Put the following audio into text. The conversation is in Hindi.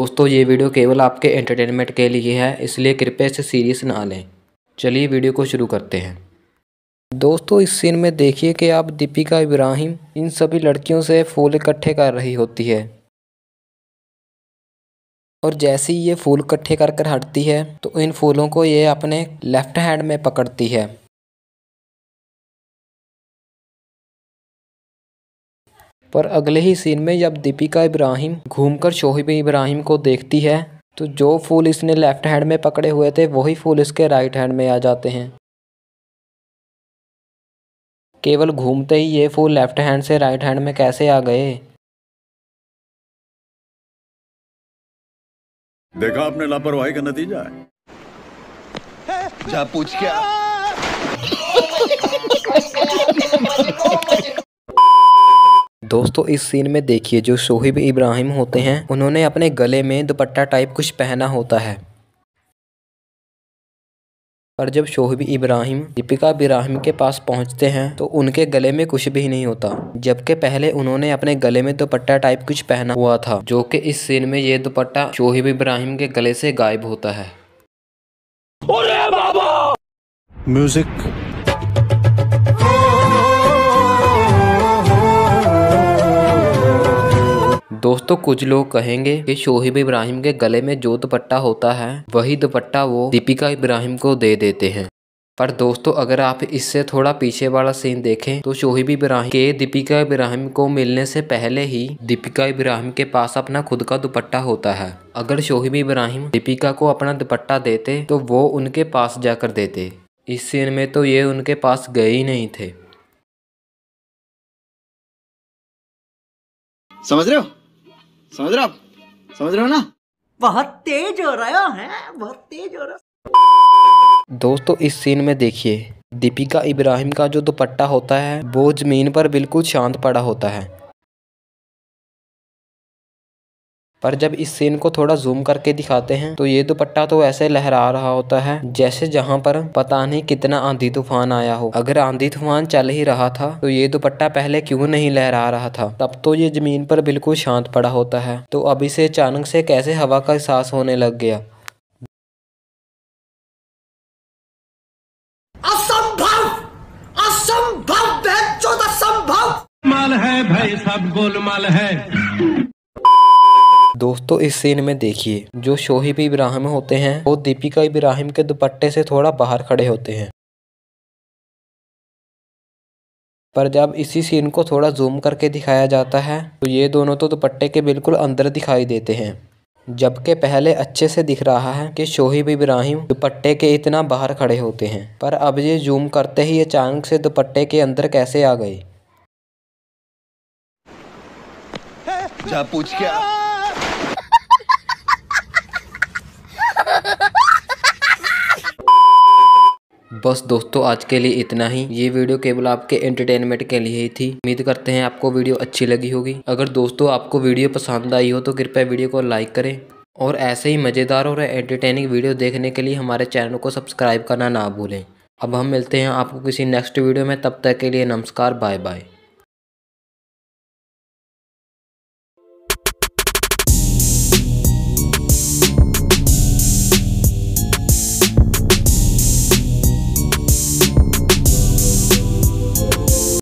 दोस्तों ये वीडियो केवल आपके एंटरटेनमेंट के लिए है इसलिए कृपया इसे सीरियस ना लें चलिए वीडियो को शुरू करते हैं दोस्तों इस सीन में देखिए कि आप दीपिका इब्राहिम इन सभी लड़कियों से फूल इकट्ठे कर रही होती है और जैसे ही ये फूल इकट्ठे कर कर हटती है तो इन फूलों को ये अपने लेफ्ट हैंड में पकड़ती है पर अगले ही सीन में जब दीपिका इब्राहिम घूमकर शोहिब इब्राहिम को देखती है तो जो फूल इसने लेफ्ट हैंड में पकड़े हुए थे वही फूल इसके राइट हैंड में आ जाते हैं केवल घूमते ही ये फूल लेफ्ट हैंड से राइट हैंड में कैसे आ गए देखा आपने लापरवाही का नतीजा है जा पूछ क्या दोस्तों इस सीन में देखिए जो शोहिब इब्राहिम होते हैं उन्होंने अपने गले में दुपट्टा टाइप कुछ पहना होता है पर जब शोहेब इब्राहिम दीपिका इब्राहिम के पास पहुंचते हैं तो उनके गले में कुछ भी नहीं होता जबकि पहले उन्होंने अपने गले में दुपट्टा टाइप कुछ पहना हुआ था जो कि इस सीन में ये दुपट्टा शोहेब इब्राहिम के गले से गायब होता है म्यूजिक दोस्तों कुछ लोग कहेंगे कि शोहिब इब्राहिम के गले में जो दुपट्टा होता है वही दुपट्टा वो दीपिका इब्राहिम को दे देते हैं पर दोस्तों अगर आप इससे थोड़ा पीछे वाला सीन देखें तो शोहिब इब्राहिम के दीपिका इब्राहिम को मिलने से पहले ही दीपिका इब्राहिम के पास अपना खुद का दुपट्टा होता है अगर शोहिब इब्राहिम दीपिका को अपना दुपट्टा देते तो वो उनके पास जाकर देते इस सीन में तो ये उनके पास गए ही नहीं थे समझ रहे हो समझ रहे हो समझ रहे हो ना बहुत तेज हो रहा है बहुत तेज हो रहा दोस्तों इस सीन में देखिए दीपिका इब्राहिम का जो दुपट्टा होता है वो जमीन पर बिल्कुल शांत पड़ा होता है पर जब इस सीन को थोड़ा जूम करके दिखाते हैं तो ये दुपट्टा तो ऐसे लहरा रहा होता है जैसे जहाँ पर पता नहीं कितना आंधी तूफान आया हो अगर आंधी तूफान चल ही रहा था तो ये दुपट्टा पहले क्यों नहीं लहरा रहा था तब तो ये जमीन पर बिल्कुल शांत पड़ा होता है तो अब इसे अचानक से कैसे हवा का एहसास होने लग गया असंभव असंभव असंभव माल है भाई सब गोलमाल है दोस्तों इस सीन में देखिए जो शोहिब इब्राहिम होते हैं वो दीपिका इब्राहिम के दुपट्टे से थोड़ा बाहर खड़े होते हैं पर जब इसी सीन को थोड़ा जूम करके दिखाया जाता है तो ये दोनों तो दुपट्टे के बिल्कुल अंदर दिखाई देते हैं जबकि पहले अच्छे से दिख रहा है कि शोहिब इब्राहिम दुपट्टे के इतना बाहर खड़े होते हैं पर अब ये जूम करते ही अचानक से दुपट्टे के अंदर कैसे आ गए जा पूछ क्या बस दोस्तों आज के लिए इतना ही ये वीडियो केवल आपके एंटरटेनमेंट के लिए ही थी उम्मीद करते हैं आपको वीडियो अच्छी लगी होगी अगर दोस्तों आपको वीडियो पसंद आई हो तो कृपया वीडियो को लाइक करें और ऐसे ही मज़ेदार और एंटरटेनिंग वीडियो देखने के लिए हमारे चैनल को सब्सक्राइब करना ना भूलें अब हम मिलते हैं आपको किसी नेक्स्ट वीडियो में तब तक के लिए नमस्कार बाय बाय